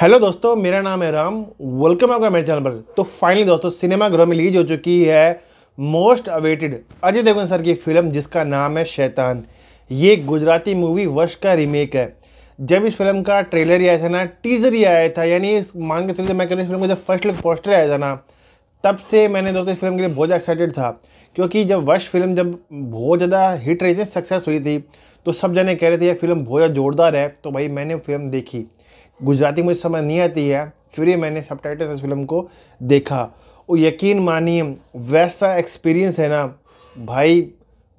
hello दोस्तों मेरा नाम है राम वेलकम आपका मेरे चैनल पर तो फाइनली दोस्तों ग्रह में रिलीज हो चुकी है most awaited Ajay Devgn sir की फिल्म जिसका नाम है शैतान ये गुजराती मूवी वश का रीमेक है जब इस फिल्म का ट्रेलर ही आया था ना टीजर ही आया था यानी मान के चलिए मैं कह रहा इस फिल्म का जब फर्स्ट लुक पोस्टर आया था ना तब से मैंने दोस्तों इस फिल्म के लिए बहुत एक्साइटेड था क्योंकि जब वश फिल्म जब बहुत ज़्यादा हिट रही थी सक्सेस हुई थी तो सब जने कह रहे थे यह फिल्म बहुत ज़्यादा जोरदार है तो भाई मैंने फिल्म देखी गुजराती मुझे समझ नहीं आती है फिर ही मैंने सब टाइटल इस फिल्म को देखा वो यकीन मानिए वैसा एक्सपीरियंस है ना भाई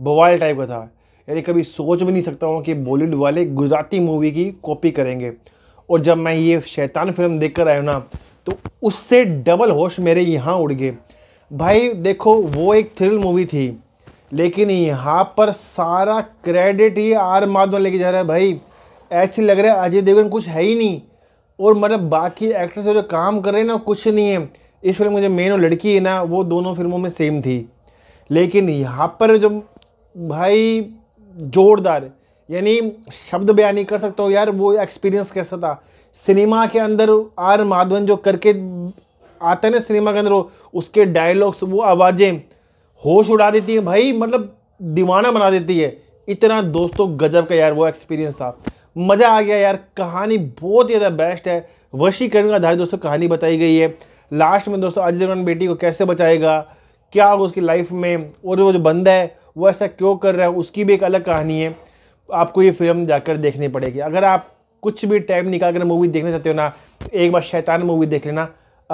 बवाल टाइप का था यानी कभी सोच भी नहीं सकता हूँ कि बॉलीवुड वाले गुजराती मूवी की कॉपी करेंगे और जब मैं ये शैतान फिल्म देख कर आया ना तो उससे डबल होश मेरे यहाँ उड़ गए भाई देखो वो एक थ्रिल मूवी थी लेकिन यहाँ पर सारा क्रेडिट ही आर माधवन लेके जा रहा है भाई ऐसे लग रहा है अजय देवगन कुछ है ही नहीं और मतलब बाकी एक्ट्रेस जो काम कर रहे हैं ना कुछ नहीं है इस फिल्म में जो मेन और लड़की है ना वो दोनों फिल्मों में सेम थी लेकिन यहाँ पर जो भाई जोरदार यानी शब्द बयान नहीं कर सकता हूँ यार वो एक्सपीरियंस कैसा था सिनेमा के अंदर आर माधवन जो करके आता है ना सिनेमा के अंदर वो उसके डायलॉग्स वो आवाज़ें होश उड़ा देती हैं भाई मतलब दीवाना बना देती है इतना दोस्तों गजब का यार वो एक्सपीरियंस था मज़ा आ गया यार कहानी बहुत ही ज़्यादा बेस्ट है वशीकरण आधारित दोस्तों कहानी बताई गई है लास्ट में दोस्तों अजय देवगन बेटी को कैसे बचाएगा क्या होगा उसकी लाइफ में और वो जो बंदा है वो ऐसा क्यों कर रहा है उसकी भी एक अलग कहानी है आपको ये फिल्म जाकर देखनी पड़ेगी अगर आप कुछ भी टाइम निकाल कर मूवी देखना चाहते हो ना एक बार शैतान मूवी देख लेना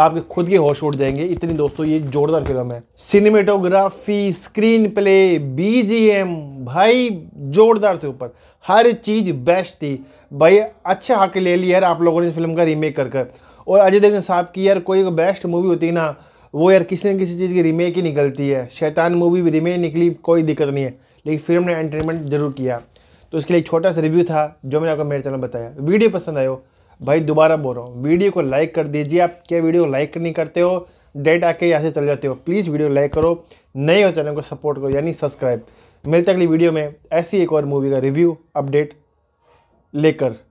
आपके खुद के होश उड़ जाएंगे इतनी दोस्तों ये जोरदार फिल्म है सिनेमेटोग्राफी स्क्रीन प्ले बीजीएम भाई जोरदार थे ऊपर हर चीज़ बेस्ट थी भाई अच्छा हक ले लिया यार आप लोगों ने इस फिल्म का रीमेक कर कर और अजय देवगन साहब की यार कोई बेस्ट मूवी होती ना वो यार किसी न किसी चीज़ की रीमेक ही निकलती है शैतान मूवी भी रीमेक निकली कोई दिक्कत नहीं है लेकिन फिल्म ने एंटरटेनमेंट जरूर किया तो इसके लिए एक छोटा सा रिव्यू था जो मैंने आपको मेरे चैनल बताया वीडियो पसंद आयो भाई दोबारा बोल रहा हूँ वीडियो को लाइक कर दीजिए आप क्या वीडियो लाइक नहीं करते हो डेट आके यहाँ से चल जाते हो प्लीज़ वीडियो लाइक करो नए हो चैनल को सपोर्ट करो यानी सब्सक्राइब मिलते अगली वीडियो में ऐसी एक और मूवी का रिव्यू अपडेट लेकर